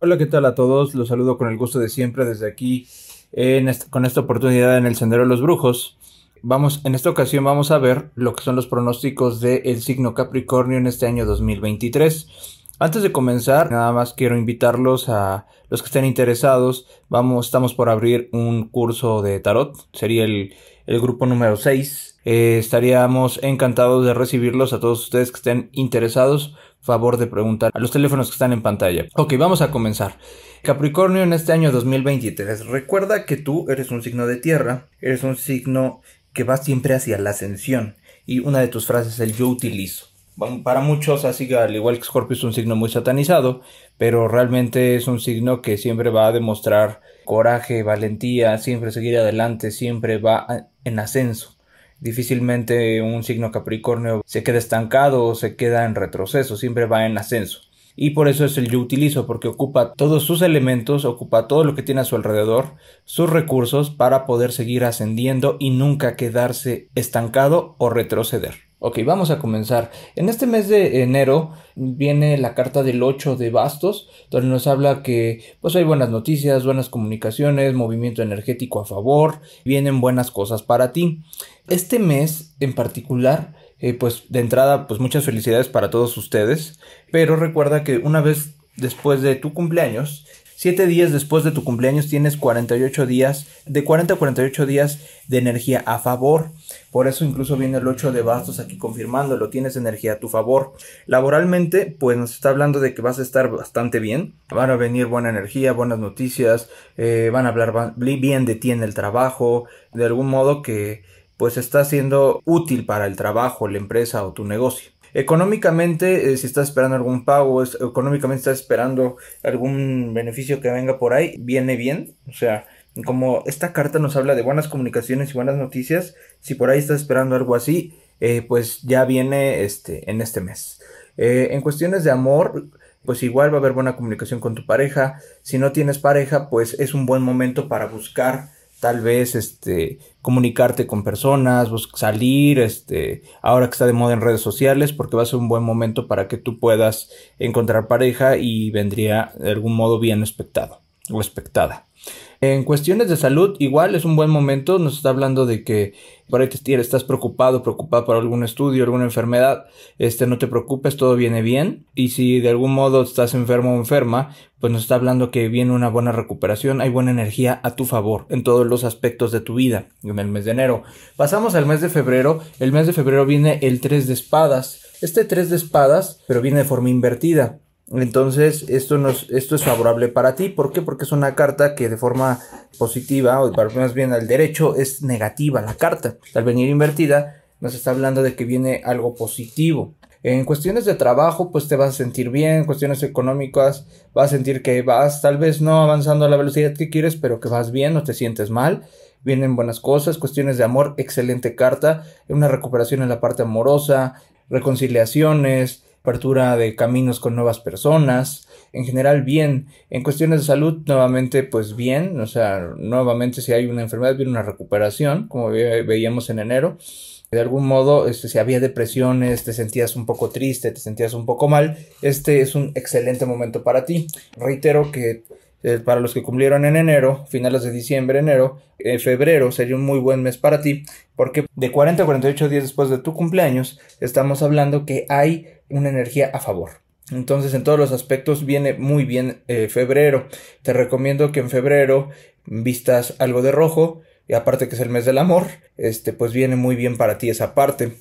Hola, ¿qué tal a todos? Los saludo con el gusto de siempre desde aquí con esta oportunidad en el Sendero de los Brujos. Vamos, en esta ocasión vamos a ver lo que son los pronósticos del signo Capricornio en este año 2023. Antes de comenzar, nada más quiero invitarlos a los que estén interesados. Vamos, estamos por abrir un curso de tarot. Sería el, grupo número 6. Eh, estaríamos encantados de recibirlos a todos ustedes que estén interesados favor de preguntar a los teléfonos que están en pantalla. Ok, vamos a comenzar. Capricornio en este año 2023. Recuerda que tú eres un signo de tierra, eres un signo que va siempre hacia la ascensión. Y una de tus frases es el yo utilizo. Para muchos, así que al igual que Scorpio es un signo muy satanizado, pero realmente es un signo que siempre va a demostrar coraje, valentía, siempre seguir adelante, siempre va en ascenso. Difícilmente un signo Capricornio se queda estancado o se queda en retroceso, siempre va en ascenso. Y por eso es el yo utilizo, porque ocupa todos sus elementos, ocupa todo lo que tiene a su alrededor, sus recursos para poder seguir ascendiendo y nunca quedarse estancado o retroceder. Ok, vamos a comenzar. En este mes de enero viene la carta del 8 de bastos, donde nos habla que pues hay buenas noticias, buenas comunicaciones, movimiento energético a favor, vienen buenas cosas para ti. Este mes en particular, eh, pues de entrada, pues muchas felicidades para todos ustedes, pero recuerda que una vez después de tu cumpleaños. 7 días después de tu cumpleaños tienes 48 días, de 40 a 48 días de energía a favor. Por eso incluso viene el 8 de bastos aquí confirmándolo, tienes energía a tu favor. Laboralmente, pues nos está hablando de que vas a estar bastante bien. Van a venir buena energía, buenas noticias, eh, van a hablar bien de ti en el trabajo, de algún modo que pues está siendo útil para el trabajo, la empresa o tu negocio. Económicamente, eh, si estás esperando algún pago, económicamente estás esperando algún beneficio que venga por ahí, viene bien. O sea, como esta carta nos habla de buenas comunicaciones y buenas noticias, si por ahí estás esperando algo así, eh, pues ya viene este, en este mes. Eh, en cuestiones de amor, pues igual va a haber buena comunicación con tu pareja. Si no tienes pareja, pues es un buen momento para buscar tal vez este, comunicarte con personas, salir, este, ahora que está de moda en redes sociales, porque va a ser un buen momento para que tú puedas encontrar pareja y vendría de algún modo bien espectado expectada. En cuestiones de salud, igual es un buen momento. Nos está hablando de que por ahí te estás preocupado, preocupado por algún estudio, alguna enfermedad. Este, no te preocupes, todo viene bien. Y si de algún modo estás enfermo o enferma, pues nos está hablando que viene una buena recuperación, hay buena energía a tu favor en todos los aspectos de tu vida en el mes de enero. Pasamos al mes de febrero. El mes de febrero viene el 3 de espadas. Este 3 de espadas, pero viene de forma invertida. Entonces, esto, nos, esto es favorable para ti. ¿Por qué? Porque es una carta que de forma positiva, o más bien al derecho, es negativa la carta. Al venir invertida, nos está hablando de que viene algo positivo. En cuestiones de trabajo, pues te vas a sentir bien, en cuestiones económicas, vas a sentir que vas tal vez no avanzando a la velocidad que quieres, pero que vas bien, no te sientes mal, vienen buenas cosas, cuestiones de amor, excelente carta, una recuperación en la parte amorosa, reconciliaciones, apertura de caminos con nuevas personas, en general bien. En cuestiones de salud, nuevamente, pues bien, o sea, nuevamente si hay una enfermedad, viene una recuperación, como veíamos en enero. De algún modo, este, si había depresiones, te sentías un poco triste, te sentías un poco mal, este es un excelente momento para ti. Reitero que eh, para los que cumplieron en enero, finales de diciembre, enero, eh, febrero sería un muy buen mes para ti, porque de 40 a 48 días después de tu cumpleaños, estamos hablando que hay una energía a favor. Entonces en todos los aspectos viene muy bien eh, febrero. Te recomiendo que en febrero vistas algo de rojo y aparte que es el mes del amor, este pues viene muy bien para ti esa parte.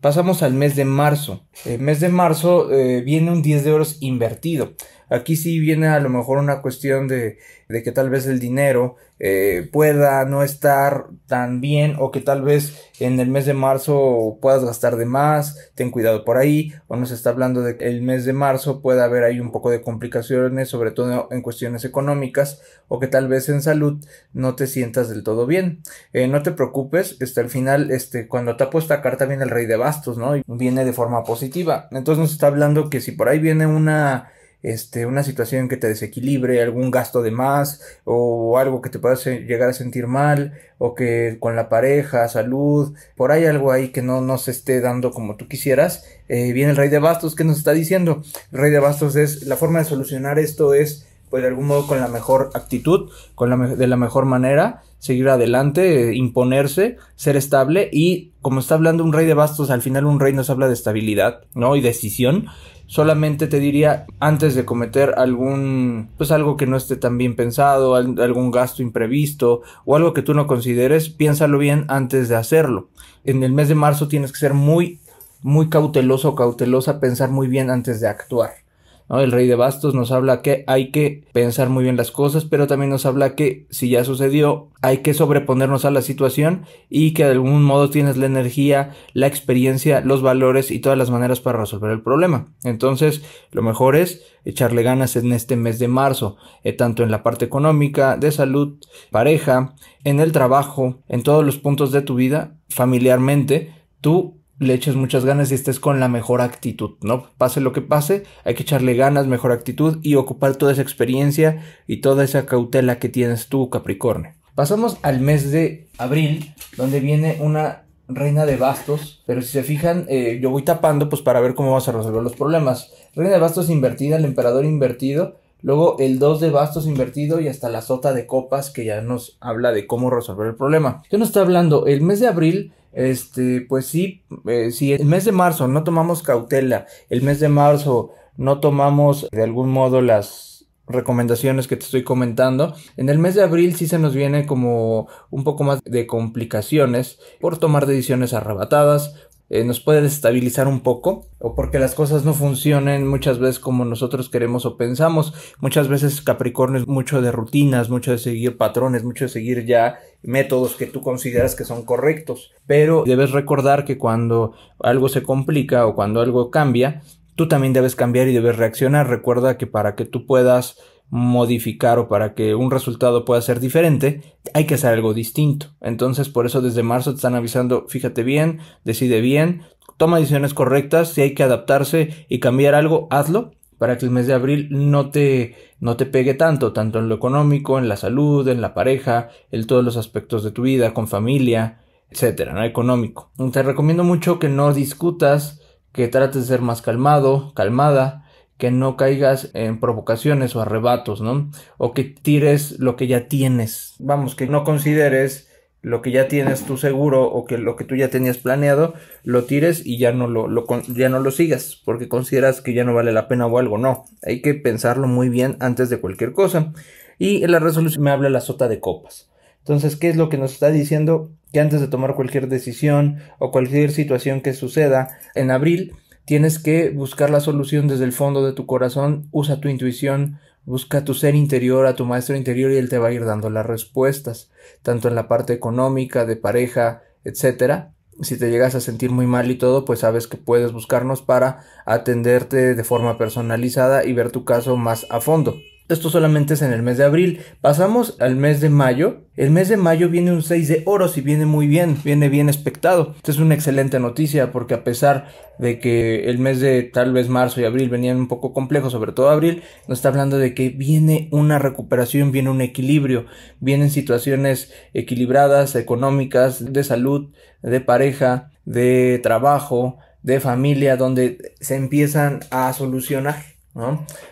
Pasamos al mes de marzo. El mes de marzo eh, viene un 10 de euros invertido. Aquí sí viene a lo mejor una cuestión de, que tal vez el dinero eh, pueda no estar tan bien o que tal vez en el mes de marzo puedas gastar de más, ten cuidado por ahí, o nos está hablando de que el mes de marzo puede haber ahí un poco de complicaciones, sobre todo en cuestiones económicas, o que tal vez en salud no te sientas del todo bien. Eh, no te preocupes, hasta este, el final, este, cuando tapo esta carta viene el rey de bastos, ¿no? Y viene de forma positiva. Entonces nos está hablando que si por ahí viene una este, una situación que te desequilibre, algún gasto de más o algo que te pueda llegar a sentir mal o que con la pareja, salud, por ahí algo ahí que no, nos esté dando como tú quisieras, eh, viene el rey de bastos que nos está diciendo. El rey de bastos es, la forma de solucionar esto es pues de algún modo con la mejor actitud, con la de la mejor manera, seguir adelante, eh, imponerse, ser estable y como está hablando un rey de bastos, al final un rey nos habla de estabilidad, ¿no? Y decisión solamente te diría antes de cometer algún, pues algo que no esté tan bien pensado, algún gasto imprevisto o algo que tú no consideres, piénsalo bien antes de hacerlo. En el mes de marzo tienes que ser muy, muy cauteloso o cautelosa, pensar muy bien antes de actuar. El rey de bastos nos habla que hay que pensar muy bien las cosas, pero también nos habla que si ya sucedió, hay que sobreponernos a la situación y que de algún modo tienes la energía, la experiencia, los valores y todas las maneras para resolver el problema. Entonces, lo mejor es echarle ganas en este mes de marzo, eh, tanto en la parte económica, de salud, pareja, en el trabajo, en todos los puntos de tu vida, familiarmente, tú le eches muchas ganas y estés con la mejor actitud, ¿no? Pase lo que pase, hay que echarle ganas, mejor actitud y ocupar toda esa experiencia y toda esa cautela que tienes tú, Capricornio. Pasamos al mes de abril, donde viene una Reina de Bastos, pero si se fijan, eh, yo voy tapando pues para ver cómo vas a resolver los problemas. Reina de Bastos invertida, el emperador invertido, Luego el 2 de bastos invertido y hasta la sota de copas que ya nos habla de cómo resolver el problema. ¿Qué nos está hablando? El mes de abril este, pues sí, eh, si el mes de marzo no tomamos cautela, el mes de marzo no tomamos de algún modo las recomendaciones que te estoy comentando, en el mes de abril sí se nos viene como un poco más de complicaciones por tomar decisiones arrebatadas, eh, nos puede destabilizar un poco o porque las cosas no funcionen muchas veces como nosotros queremos o pensamos. Muchas veces Capricornio es mucho de rutinas, mucho de seguir patrones, mucho de seguir ya métodos que tú consideras que son correctos. Pero debes recordar que cuando algo se complica o cuando algo cambia, tú también debes cambiar y debes reaccionar. Recuerda que para que tú puedas modificar o para que un resultado pueda ser diferente, hay que hacer algo distinto. Entonces, por eso desde marzo te están avisando, fíjate bien, decide bien, toma decisiones correctas, si hay que adaptarse y cambiar algo, hazlo para que el mes de abril no te, no te pegue tanto, tanto en lo económico, en la salud, en la pareja, en todos los aspectos de tu vida, con familia, etcétera, ¿no? Económico. Te recomiendo mucho que no discutas, que trates de ser más calmado, calmada, que no caigas en provocaciones o arrebatos, ¿no? O que tires lo que ya tienes. Vamos, que no consideres lo que ya tienes tú seguro o que lo que tú ya tenías planeado, lo tires y ya no lo, lo, ya no lo sigas porque consideras que ya no vale la pena o algo. No, hay que pensarlo muy bien antes de cualquier cosa. Y en la resolución me habla la sota de copas. Entonces, ¿qué es lo que nos está diciendo? Que antes de tomar cualquier decisión o cualquier situación que suceda en abril, Tienes que buscar la solución desde el fondo de tu corazón, usa tu intuición, busca tu ser interior, a tu maestro interior y él te va a ir dando las respuestas, tanto en la parte económica, de pareja, etcétera. Si te llegas a sentir muy mal y todo, pues sabes que puedes buscarnos para atenderte de forma personalizada y ver tu caso más a fondo. Esto solamente es en el mes de abril. Pasamos al mes de mayo. El mes de mayo viene un 6 de oros y viene muy bien, viene bien expectado. Esta es una excelente noticia porque a pesar de que el mes de tal vez marzo y abril venían un poco complejos, sobre todo abril, nos está hablando de que viene una recuperación, viene un equilibrio, vienen situaciones equilibradas, económicas, de salud, de pareja, de trabajo, de familia, donde se empiezan a solucionar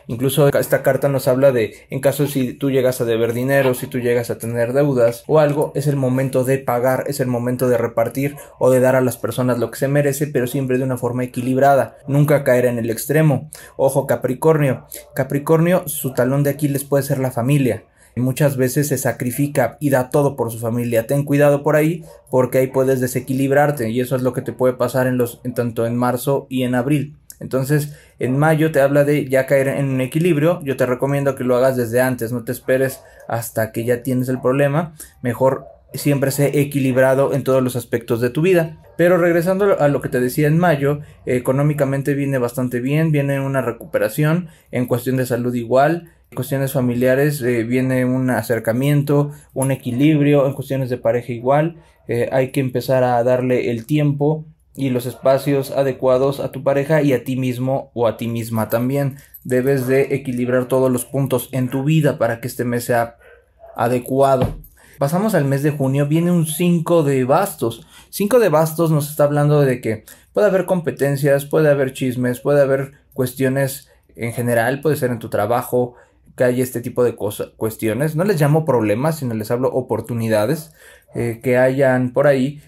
Incluso esta carta nos habla de, en caso si tú llegas a deber dinero, si tú llegas a tener deudas o algo, es el momento de pagar, es el momento de repartir o de dar a las personas lo que se merece, pero siempre de una forma equilibrada, nunca caer en el extremo. Ojo Capricornio, Capricornio, su talón de Aquiles puede ser la familia. Muchas veces se sacrifica y da todo por su familia. Ten cuidado por ahí porque ahí puedes desequilibrarte y eso es lo que te puede pasar en los en tanto en marzo y en abril. Entonces, en mayo te habla de ya caer en un equilibrio. Yo te recomiendo que lo hagas desde antes, no te esperes hasta que ya tienes el problema. Mejor siempre sé equilibrado en todos los aspectos de tu vida. Pero regresando a lo que te decía en mayo, económicamente viene bastante bien, viene una recuperación, en cuestión de salud igual, en cuestiones familiares eh, viene un acercamiento, un equilibrio, en cuestiones de pareja igual, eh, hay que empezar a darle el tiempo, y los espacios adecuados a tu pareja y a ti mismo o a ti misma también. Debes de equilibrar todos los puntos en tu vida para que este mes sea adecuado. Pasamos al mes de junio, viene un 5 de bastos. 5 de bastos nos está hablando de que puede haber competencias, puede haber chismes, puede haber cuestiones en general, puede ser en tu trabajo, que hay este tipo de cuestiones. No les llamo problemas, sino les hablo oportunidades eh, que hayan por ahí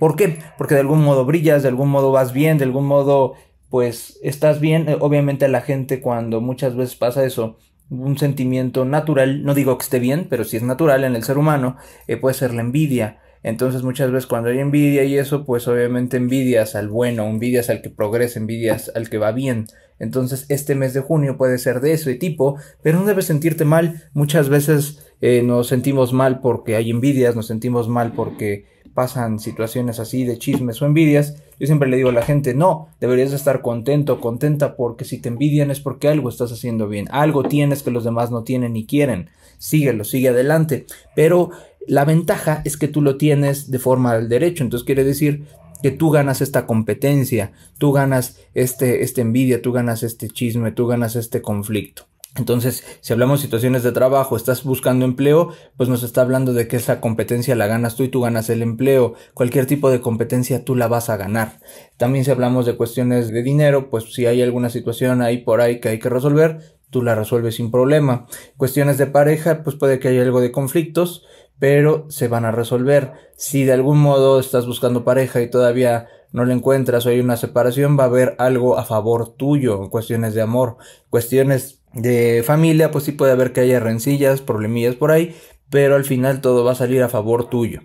¿Por qué? Porque de algún modo brillas, de algún modo vas bien, de algún modo pues estás bien. Eh, obviamente a la gente cuando muchas veces pasa eso, un sentimiento natural, no digo que esté bien, pero si es natural en el ser humano, eh, puede ser la envidia. Entonces muchas veces cuando hay envidia y eso, pues obviamente envidias al bueno, envidias al que progresa, envidias al que va bien. Entonces este mes de junio puede ser de ese tipo, pero no debes sentirte mal. Muchas veces eh, nos sentimos mal porque hay envidias, nos sentimos mal porque pasan situaciones así de chismes o envidias, yo siempre le digo a la gente, no, deberías estar contento, contenta, porque si te envidian es porque algo estás haciendo bien, algo tienes que los demás no tienen ni quieren, síguelo, sigue adelante, pero la ventaja es que tú lo tienes de forma del derecho, entonces quiere decir que tú ganas esta competencia, tú ganas este, este envidia, tú ganas este chisme, tú ganas este conflicto. Entonces, si hablamos de situaciones de trabajo, estás buscando empleo, pues nos está hablando de que esa competencia la ganas tú y tú ganas el empleo. Cualquier tipo de competencia tú la vas a ganar. También si hablamos de cuestiones de dinero, pues si hay alguna situación ahí por ahí que hay que resolver, tú la resuelves sin problema. Cuestiones de pareja, pues puede que haya algo de conflictos, pero se van a resolver. Si de algún modo estás buscando pareja y todavía no la encuentras o hay una separación, va a haber algo a favor tuyo, cuestiones de amor, cuestiones de familia, pues sí puede haber que haya rencillas, problemillas por ahí, pero al final todo va a salir a favor tuyo.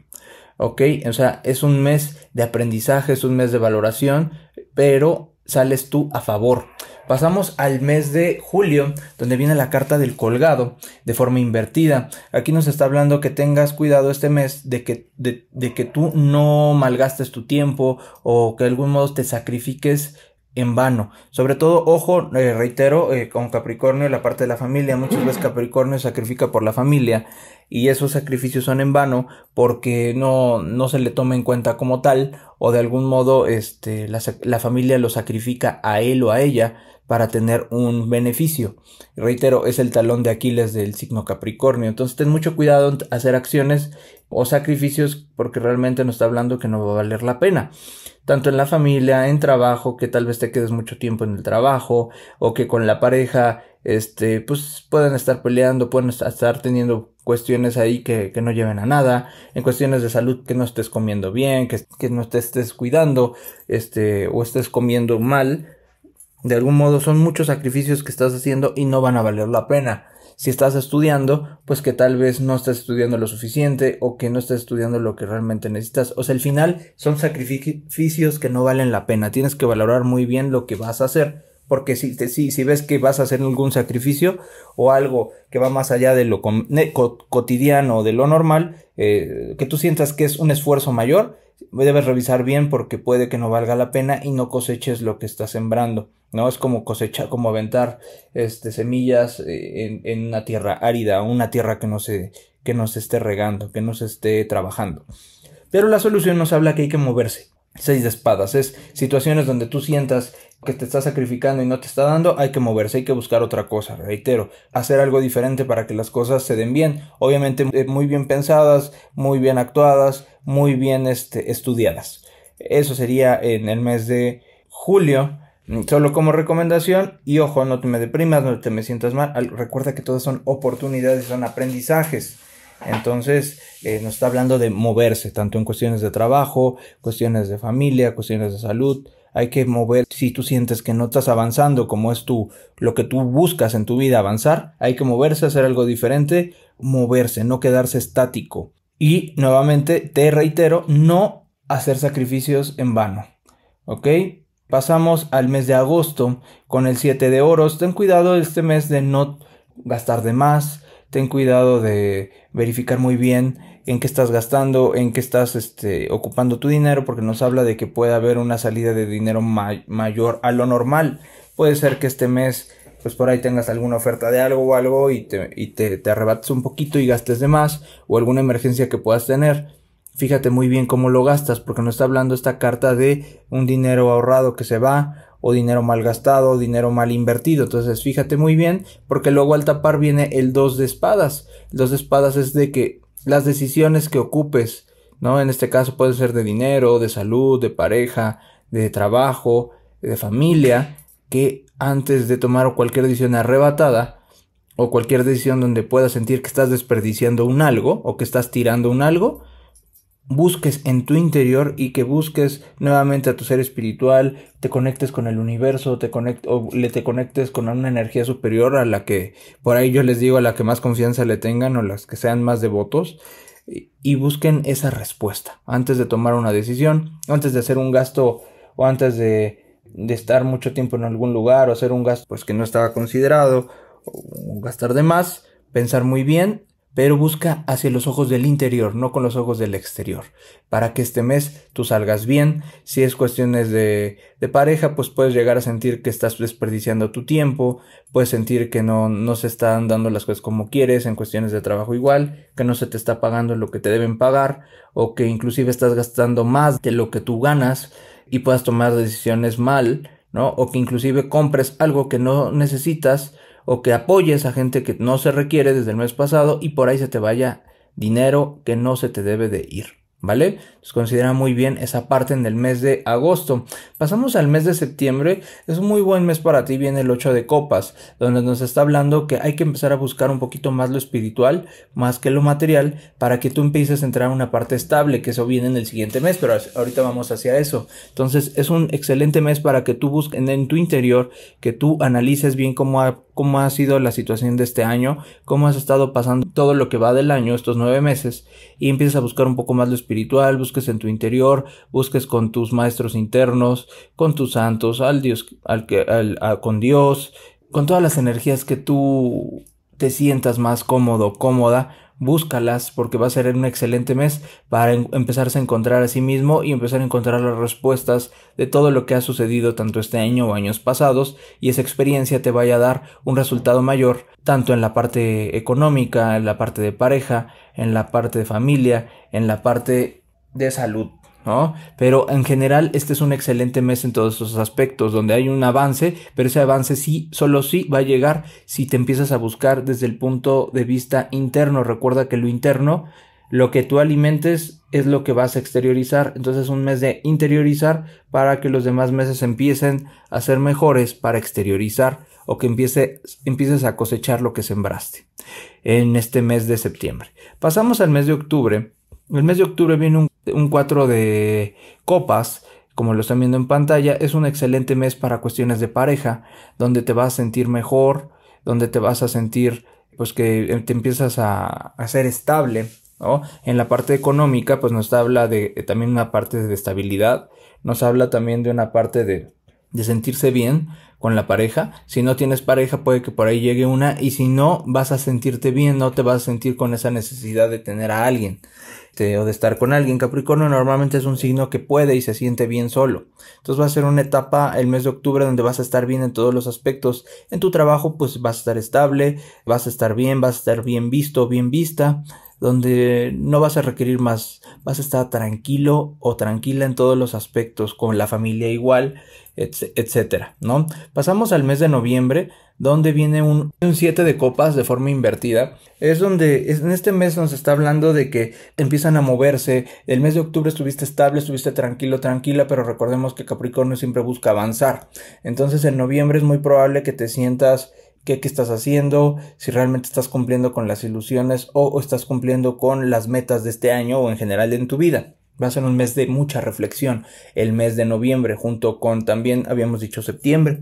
¿Ok? O sea, es un mes de aprendizaje, es un mes de valoración, pero sales tú a favor. Pasamos al mes de julio, donde viene la carta del colgado de forma invertida. Aquí nos está hablando que tengas cuidado este mes de que, de que tú no malgastes tu tiempo o que de algún modo te sacrifiques en vano. Sobre todo, ojo, eh, reitero, eh, con Capricornio la parte de la familia, muchas veces Capricornio sacrifica por la familia y esos sacrificios son en vano porque no, no se le toma en cuenta como tal o de algún modo este, la, la familia lo sacrifica a él o a ella para tener un beneficio. Reitero, es el talón de Aquiles del signo Capricornio. Entonces ten mucho cuidado en hacer acciones o sacrificios porque realmente no está hablando que no va a valer la pena tanto en la familia, en trabajo, que tal vez te quedes mucho tiempo en el trabajo, o que con la pareja, este, pues pueden estar peleando, pueden estar teniendo cuestiones ahí que, que, no lleven a nada, en cuestiones de salud que no estés comiendo bien, que, que no te estés cuidando, este, o estés comiendo mal. De algún modo son muchos sacrificios que estás haciendo y no van a valer la pena si estás estudiando, pues que tal vez no estás estudiando lo suficiente o que no estás estudiando lo que realmente necesitas. O sea, al final son sacrificios que no valen la pena. Tienes que valorar muy bien lo que vas a hacer. Porque si, te, si, ves que vas a hacer algún sacrificio o algo que va más allá de lo cotidiano cotidiano, de lo normal, eh, que tú sientas que es un esfuerzo mayor, debes revisar bien porque puede que no valga la pena y no coseches lo que estás sembrando, ¿no? Es como cosechar, como aventar este, semillas eh, en, una tierra árida, una tierra que no, se, que no se esté regando, que no se esté trabajando. Pero la solución nos habla que hay que moverse, Seis de espadas. Es situaciones donde tú sientas que te está sacrificando y no te está dando, hay que moverse, hay que buscar otra cosa, reitero, hacer algo diferente para que las cosas se den bien, obviamente eh, muy bien pensadas, muy bien actuadas, muy bien este, estudiadas. Eso sería en el mes de julio, mm, solo como recomendación y ojo, no te me deprimas, no te me sientas mal, recuerda que todas son oportunidades, son aprendizajes. Entonces, eh, nos está hablando de moverse, tanto en cuestiones de trabajo, cuestiones de familia, cuestiones de salud. Hay que mover. Si tú sientes que no estás avanzando como es tú, lo que tú buscas en tu vida avanzar, hay que moverse, hacer algo diferente, moverse, no quedarse estático. Y nuevamente, te reitero, no hacer sacrificios en vano. ¿Ok? Pasamos al mes de agosto con el 7 de oros. Ten cuidado este mes de no gastar de más, ten cuidado de verificar muy bien en qué estás gastando, en qué estás este, ocupando tu dinero, porque nos habla de que puede haber una salida de dinero mayor a lo normal. Puede ser que este mes, pues por ahí tengas alguna oferta de algo o algo y te, te, te arrebates un poquito y gastes de más, o alguna emergencia que puedas tener. Fíjate muy bien cómo lo gastas, porque no está hablando esta carta de un dinero ahorrado que se va o dinero mal gastado dinero mal invertido. Entonces fíjate muy bien porque luego al tapar viene el 2 de espadas. El 2 de espadas es de que las decisiones que ocupes, ¿no? En este caso puede ser de dinero, de salud, de pareja, de trabajo, de familia, que antes de tomar cualquier decisión arrebatada, o cualquier decisión donde puedas sentir que estás desperdiciando un algo o que estás tirando un algo, busques en tu interior y que busques nuevamente a tu ser espiritual, te conectes con el universo, te o le te conectes con una energía superior a la que por ahí yo les digo a la que más confianza le tengan o las que sean más devotos y, busquen esa respuesta antes de tomar una decisión, antes de hacer un gasto o antes de, de estar mucho tiempo en algún lugar o hacer un gasto pues que no estaba considerado gastar de más, pensar muy bien pero busca hacia los ojos del interior, no con los ojos del exterior, para que este mes tú salgas bien. Si es cuestiones de, pareja, pues puedes llegar a sentir que estás desperdiciando tu tiempo, puedes sentir que no, no se están dando las cosas como quieres, en cuestiones de trabajo igual, que no se te está pagando lo que te deben pagar, o que inclusive estás gastando más de lo que tú ganas y puedas tomar decisiones mal, ¿no? O que inclusive compres algo que no necesitas o que apoyes a gente que no se requiere desde el mes pasado y por ahí se te vaya dinero que no se te debe de ir. ¿Vale? Entonces considera muy bien esa parte en el mes de agosto. Pasamos al mes de septiembre. Es un muy buen mes para ti. Viene el 8 de copas, donde nos está hablando que hay que empezar a buscar un poquito más lo espiritual, más que lo material, para que tú empieces a entrar a una parte estable, que eso viene en el siguiente mes, pero ahorita vamos hacia eso. Entonces es un excelente mes para que tú busques en tu interior, que tú analices bien cómo cómo ha sido la situación de este año, cómo has estado pasando todo lo que va del año, estos nueve meses, y empiezas a buscar un poco más lo espiritual, busques en tu interior, busques con tus maestros internos, con tus santos, al Dios, al que, con Dios, con todas las energías que tú te sientas más cómodo, cómoda, búscalas porque va a ser un excelente mes para empezarse a encontrar a sí mismo y empezar a encontrar las respuestas de todo lo que ha sucedido tanto este año o años pasados y esa experiencia te vaya a dar un resultado mayor tanto en la parte económica, en la parte de pareja, en la parte de familia, en la parte de salud. Pero en general este es un excelente mes en todos esos aspectos, donde hay un avance, pero ese avance sí, solo sí va a llegar si te empiezas a buscar desde el punto de vista interno. Recuerda que lo interno, lo que tú alimentes es lo que vas a exteriorizar, entonces es un mes de interiorizar para que los demás meses empiecen a ser mejores para exteriorizar o que empieces a cosechar lo que sembraste en este mes de septiembre. Pasamos al mes de octubre. El mes de octubre viene un un 4 de copas, como lo están viendo en pantalla, es un excelente mes para cuestiones de pareja, donde te vas a sentir mejor, donde te vas a sentir pues que eh, te empiezas a, ser estable, ¿no? En la parte económica pues nos habla de eh, también una parte de estabilidad, nos habla también de una parte de de sentirse bien con la pareja. Si no tienes pareja, puede que por ahí llegue una. Y si no, vas a sentirte bien, no te vas a sentir con esa necesidad de tener a alguien te o de estar con alguien. Capricornio normalmente es un signo que puede y se siente bien solo. Entonces va a ser una etapa el mes de octubre donde vas a estar bien en todos los aspectos. En tu trabajo, pues vas a estar estable, vas a estar bien, vas a estar bien visto, bien vista donde no vas a requerir más, vas a estar tranquilo o tranquila en todos los aspectos, con la familia igual, etcétera, ¿no? Pasamos al mes de noviembre, donde viene un 7 de copas de forma invertida. Es donde en este mes nos está hablando de que empiezan a moverse. El mes de octubre estuviste estable, estuviste tranquilo, tranquila, pero recordemos que Capricornio siempre busca avanzar. Entonces en noviembre es muy probable que te sientas qué, estás haciendo, si realmente estás cumpliendo con las ilusiones o, estás cumpliendo con las metas de este año o en general en tu vida. Va a ser un mes de mucha reflexión, el mes de noviembre, junto con también habíamos dicho septiembre.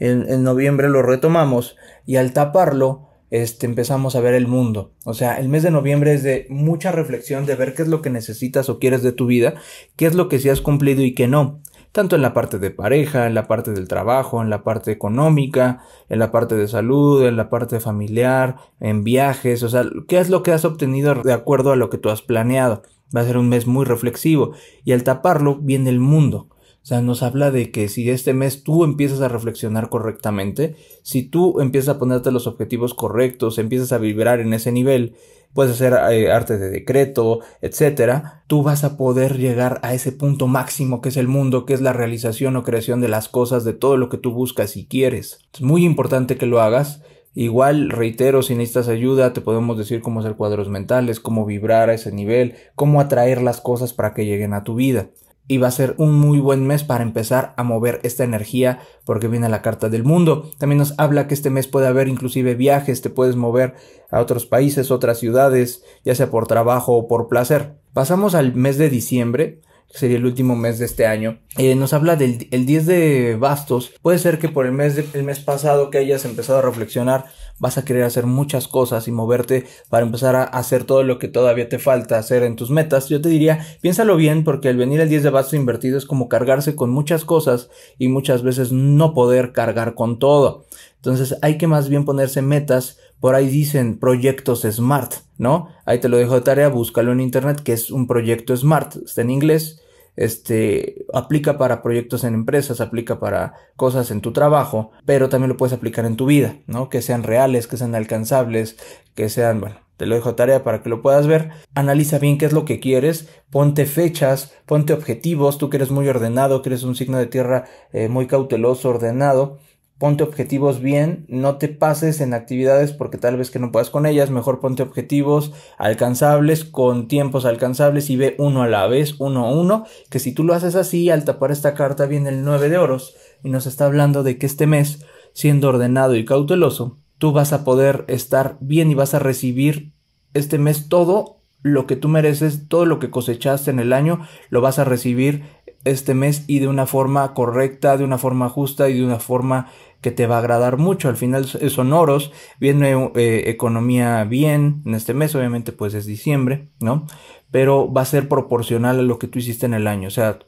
En, noviembre lo retomamos y al taparlo, este, empezamos a ver el mundo. O sea, el mes de noviembre es de mucha reflexión, de ver qué es lo que necesitas o quieres de tu vida, qué es lo que sí has cumplido y qué no tanto en la parte de pareja, en la parte del trabajo, en la parte económica, en la parte de salud, en la parte familiar, en viajes, o sea, qué es lo que has obtenido de acuerdo a lo que tú has planeado. Va a ser un mes muy reflexivo y al taparlo viene el mundo. O sea, nos habla de que si este mes tú empiezas a reflexionar correctamente, si tú empiezas a ponerte los objetivos correctos, empiezas a vibrar en ese nivel, puedes hacer eh, arte de decreto, etcétera, tú vas a poder llegar a ese punto máximo que es el mundo, que es la realización o creación de las cosas, de todo lo que tú buscas y quieres. Es muy importante que lo hagas. Igual, reitero, si necesitas ayuda, te podemos decir cómo hacer cuadros mentales, cómo vibrar a ese nivel, cómo atraer las cosas para que lleguen a tu vida y va a ser un muy buen mes para empezar a mover esta energía porque viene la carta del mundo. También nos habla que este mes puede haber inclusive viajes, te puedes mover a otros países, otras ciudades, ya sea por trabajo o por placer. Pasamos al mes de diciembre sería el último mes de este año, eh, nos habla del el 10 de bastos. Puede ser que por el mes, el mes pasado que hayas empezado a reflexionar, vas a querer hacer muchas cosas y moverte para empezar a hacer todo lo que todavía te falta hacer en tus metas. Yo te diría, piénsalo bien porque el venir al 10 de bastos invertido es como cargarse con muchas cosas y muchas veces no poder cargar con todo. Entonces hay que más bien ponerse metas por ahí dicen proyectos smart, ¿no? Ahí te lo dejo de tarea, búscalo en internet, que es un proyecto smart, está en inglés, este, aplica para proyectos en empresas, aplica para cosas en tu trabajo, pero también lo puedes aplicar en tu vida, ¿no? Que sean reales, que sean alcanzables, que sean, bueno, te lo dejo de tarea para que lo puedas ver. Analiza bien qué es lo que quieres, ponte fechas, ponte objetivos, tú que eres muy ordenado, que eres un signo de tierra eh, muy cauteloso, ordenado ponte objetivos bien, no te pases en actividades porque tal vez que no puedas con ellas, mejor ponte objetivos alcanzables, con tiempos alcanzables y ve uno a la vez, uno a uno, que si tú lo haces así, al tapar esta carta viene el 9 de oros y nos está hablando de que este mes, siendo ordenado y cauteloso, tú vas a poder estar bien y vas a recibir este mes todo lo que tú mereces, todo lo que cosechaste en el año, lo vas a recibir este mes y de una forma correcta, de una forma justa y de una forma que te va a agradar mucho. Al final eh, son oros, viene eh, economía bien en este mes, obviamente pues es diciembre, ¿no? Pero va a ser proporcional a lo que tú hiciste en el año, o sea,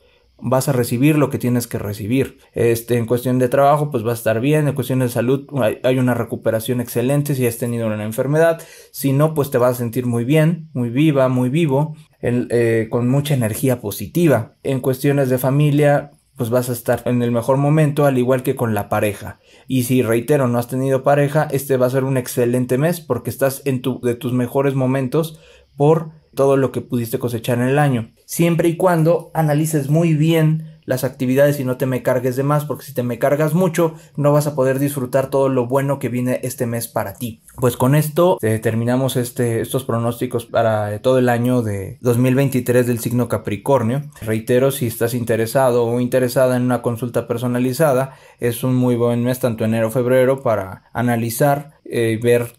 vas a recibir lo que tienes que recibir. Este, en cuestión de trabajo, pues va a estar bien. En cuestión de salud, hay, una recuperación excelente si has tenido una enfermedad. Si no, pues te vas a sentir muy bien, muy viva, muy vivo, eh, con mucha energía positiva. En cuestiones de familia, pues vas a estar en el mejor momento, al igual que con la pareja. Y si reitero, no has tenido pareja, este va a ser un excelente mes porque estás en tu, de tus mejores momentos por todo lo que pudiste cosechar en el año. Siempre y cuando analices muy bien las actividades y no te me cargues de más, porque si te me cargas mucho, no vas a poder disfrutar todo lo bueno que viene este mes para ti. Pues con esto eh, terminamos este, estos pronósticos para eh, todo el año de 2023 del signo Capricornio. Reitero, si estás interesado o interesada en una consulta personalizada, es un muy buen mes, tanto enero, febrero, para analizar, y eh, ver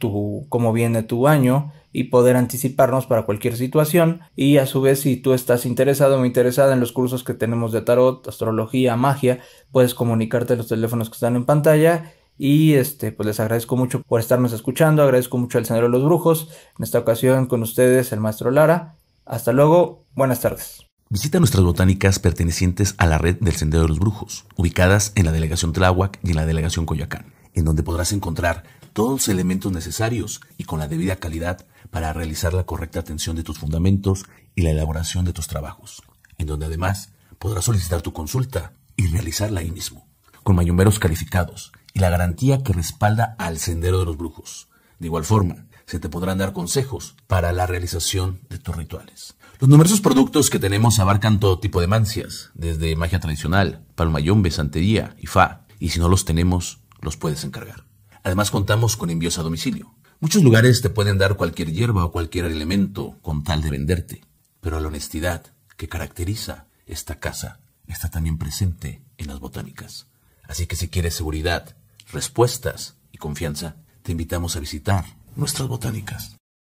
cómo viene tu año, y poder anticiparnos para cualquier situación. Y a su vez, si tú estás interesado o interesada en los cursos que tenemos de tarot, astrología, magia, puedes comunicarte a los teléfonos que están en pantalla. Y este, pues les agradezco mucho por estarnos escuchando, agradezco mucho al sendero de los Brujos, en esta ocasión con ustedes el maestro Lara. Hasta luego, buenas tardes. Visita nuestras botánicas pertenecientes a la red del Sendero de los Brujos, ubicadas en la delegación Tláhuac y en la delegación Coyoacán, en donde podrás encontrar todos los elementos necesarios y con la debida calidad para realizar la correcta atención de tus fundamentos y la elaboración de tus trabajos, en donde además podrás solicitar tu consulta y realizarla ahí mismo, con mayumeros calificados y la garantía que respalda al sendero de los brujos. De igual forma, se te podrán dar consejos para la realización de tus rituales. Los numerosos productos que tenemos abarcan todo tipo de mancias, desde magia tradicional, palmayombe, santería y fa, y si no los tenemos, los puedes encargar. Además contamos con envíos a domicilio. Muchos lugares te pueden dar cualquier hierba o cualquier elemento con tal de venderte, pero la honestidad que caracteriza esta casa está también presente en las botánicas. Así que si quieres seguridad, respuestas y confianza, te invitamos a visitar nuestras botánicas.